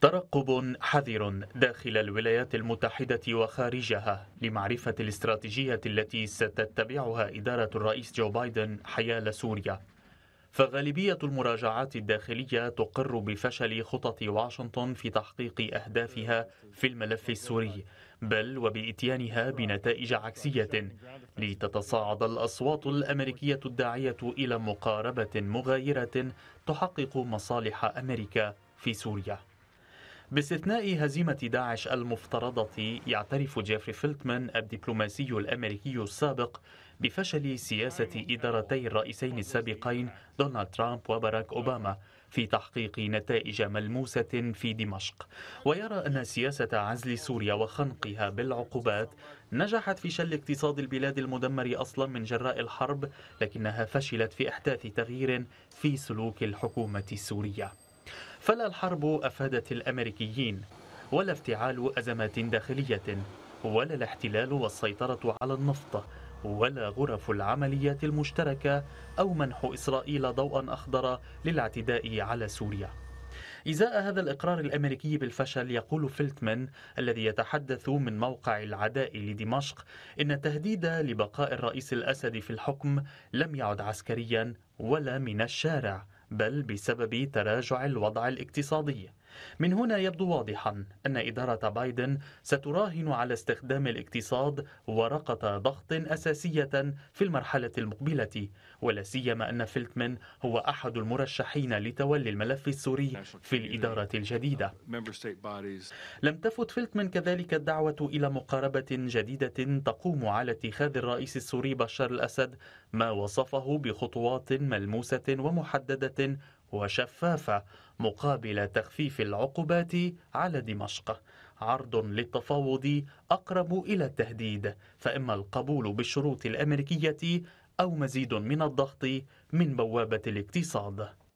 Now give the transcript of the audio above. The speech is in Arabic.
ترقب حذر داخل الولايات المتحدة وخارجها لمعرفة الاستراتيجية التي ستتبعها إدارة الرئيس جو بايدن حيال سوريا فغالبية المراجعات الداخلية تقر بفشل خطط واشنطن في تحقيق أهدافها في الملف السوري بل وبإتيانها بنتائج عكسية لتتصاعد الأصوات الأمريكية الداعية إلى مقاربة مغايرة تحقق مصالح أمريكا في سوريا باستثناء هزيمة داعش المفترضة يعترف جيفري فيلتمان الدبلوماسي الأمريكي السابق بفشل سياسة إدارتي الرئيسين السابقين دونالد ترامب وباراك أوباما في تحقيق نتائج ملموسة في دمشق ويرى أن سياسة عزل سوريا وخنقها بالعقوبات نجحت في شل اقتصاد البلاد المدمر أصلا من جراء الحرب لكنها فشلت في إحداث تغيير في سلوك الحكومة السورية فلا الحرب أفادت الأمريكيين ولا افتعال أزمات داخلية ولا الاحتلال والسيطرة على النفط ولا غرف العمليات المشتركة أو منح إسرائيل ضوءا أخضر للاعتداء على سوريا إزاء هذا الإقرار الأمريكي بالفشل يقول فيلتمن الذي يتحدث من موقع العداء لدمشق إن التهديد لبقاء الرئيس الأسد في الحكم لم يعد عسكريا ولا من الشارع بل بسبب تراجع الوضع الاقتصادي من هنا يبدو واضحا أن إدارة بايدن ستراهن على استخدام الاقتصاد ورقة ضغط أساسية في المرحلة المقبلة ولا سيما أن فيلتمن هو أحد المرشحين لتولي الملف السوري في الإدارة الجديدة لم تفت فيلتمن كذلك الدعوة إلى مقاربة جديدة تقوم على اتخاذ الرئيس السوري بشار الأسد ما وصفه بخطوات ملموسة ومحددة وشفافة مقابل تخفيف العقوبات على دمشق عرض للتفاوض أقرب إلى التهديد فإما القبول بالشروط الأمريكية أو مزيد من الضغط من بوابة الاقتصاد